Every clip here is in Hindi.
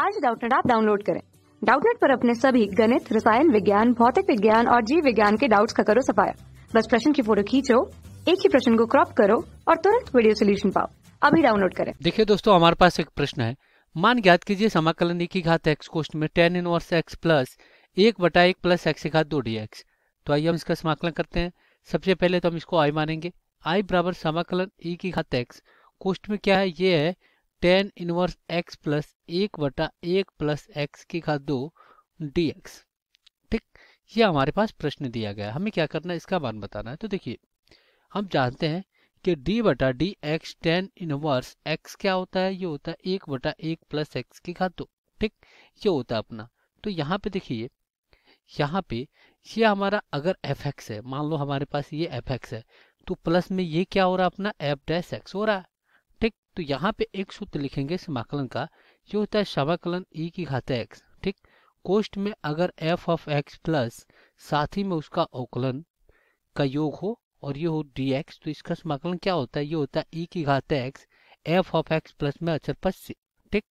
आज डाउटनेट आप डाउनलोड करें डाउटनेट पर अपने सभी गणित रसायन विज्ञान भौतिक विज्ञान और जीव विज्ञान के डाउट्स का करो सफाया बस प्रश्न की फोटो खींचो एक ही प्रश्न को क्रॉप करो और तुरंत वीडियो सोल्यूशन पाओ अभी डाउनलोड करें देखिए दोस्तों हमारे पास एक प्रश्न है मान ज्ञात कीजिए समाकलन एक की घात एक्स कोष्ट में टेन इनवर्स एक्स प्लस एक बटा एक प्लस एक्स की घात दो डी एक्स तो आइए हम इसका समाकलन करते हैं सबसे पहले तो हम इसको आई मानेंगे आई बराबर समाकलन ई की घात एक्स कोष्ट में क्या है ये है टेन इनवर्स एक्स प्लस एक बटा एक प्लस एक्स की घात दो डी एक्स ठीक ये हमारे पास प्रश्न दिया गया हमें क्या करना है इसका मान बताना है तो देखिए हम जानते हैं कि d बटा D X tan inverse X क्या होता है ये होता है एक बटा एक प्लस एक्स की घात दो ठीक ये होता है अपना तो यहाँ पे देखिए यहाँ पे ये हमारा अगर एफ एक्स है मान लो हमारे पास ये एफ एक्स है तो प्लस में ये क्या हो रहा है अपना एफ डैश एक्स हो रहा है तो यहाँ पे एक सूत्र लिखेंगे समाकलन का जो होता है समाकलन e की घात x ठीक कोष्ट में अगर एफ ऑफ एक्स प्लस साथ ही में उसका अवकलन का योग हो और ये हो डी एक्स तो इसका समाकलन क्या होता है ये होता है e की घात x F of X plus में अचर पद ठीक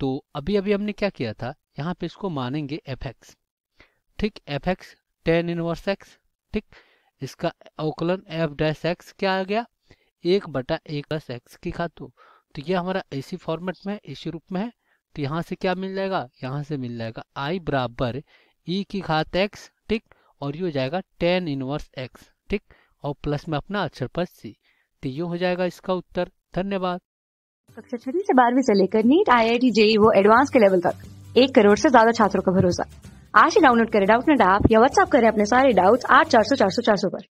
तो अभी अभी हमने क्या किया था यहाँ पे इसको मानेंगे एफ एक्स ठीक F X tan inverse X ठीक इसका अवकलन एफ डैश एक्स क्या आ गया एक बटा एक प्लस एक्स की खातु तो ये हमारा इसी फॉर्मेट में इसी रूप में है तो यहाँ से क्या मिल जाएगा यहाँ से मिल जाएगा आई बराबर ई e की खात एक्स ठीक और ये हो जाएगा टेन इनवर्स एक्स ठीक और प्लस में अपना अक्षर पर सी तो ये हो जाएगा इसका उत्तर धन्यवाद कक्षा छठी से बारहवीं से लेकर NEET I I T JEE वो एडवांस के लेवल तक एक करोड़ से ज्यादा छात्रों का भरोसा आज ही डाउनलोड करें डाउट नेट ऐप या व्हाट्सअप करें अपने सारे डाउट्स आठ चार सौ चार सौ चार सौ पर